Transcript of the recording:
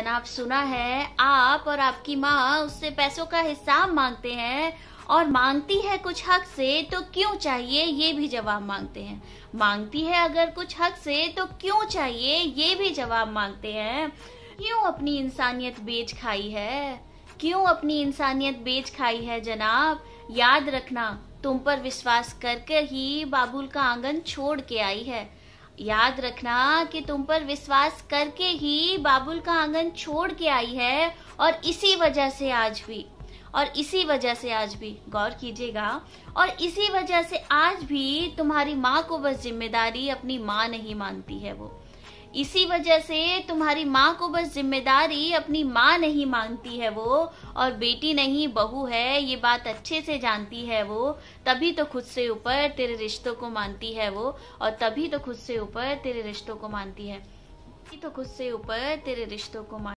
जनाब सुना है आप और आपकी माँ उससे पैसों का हिसाब मांगते हैं और मांगती है कुछ हक से तो क्यों चाहिए ये भी जवाब मांगते हैं मांगती है अगर कुछ हक से तो क्यों चाहिए ये भी जवाब मांगते हैं क्यों अपनी इंसानियत बेच खाई है क्यों अपनी इंसानियत बेच खाई है जनाब याद रखना तुम पर विश्वास करके ही बाबुल का आंगन छोड़ के आई है याद रखना कि तुम पर विश्वास करके ही बाबुल का आंगन छोड़ के आई है और इसी वजह से आज भी और इसी वजह से आज भी गौर कीजिएगा और इसी वजह से आज भी तुम्हारी माँ को बस जिम्मेदारी अपनी माँ नहीं मानती है वो इसी वजह से तुम्हारी माँ को बस जिम्मेदारी अपनी माँ नहीं मांगती है वो और बेटी नहीं बहू है ये बात अच्छे से जानती है वो तभी तो खुद से ऊपर तेरे रिश्तों को मानती है वो और तभी तो खुद से ऊपर तेरे रिश्तों को मानती है तो खुद से ऊपर तेरे रिश्तों को मान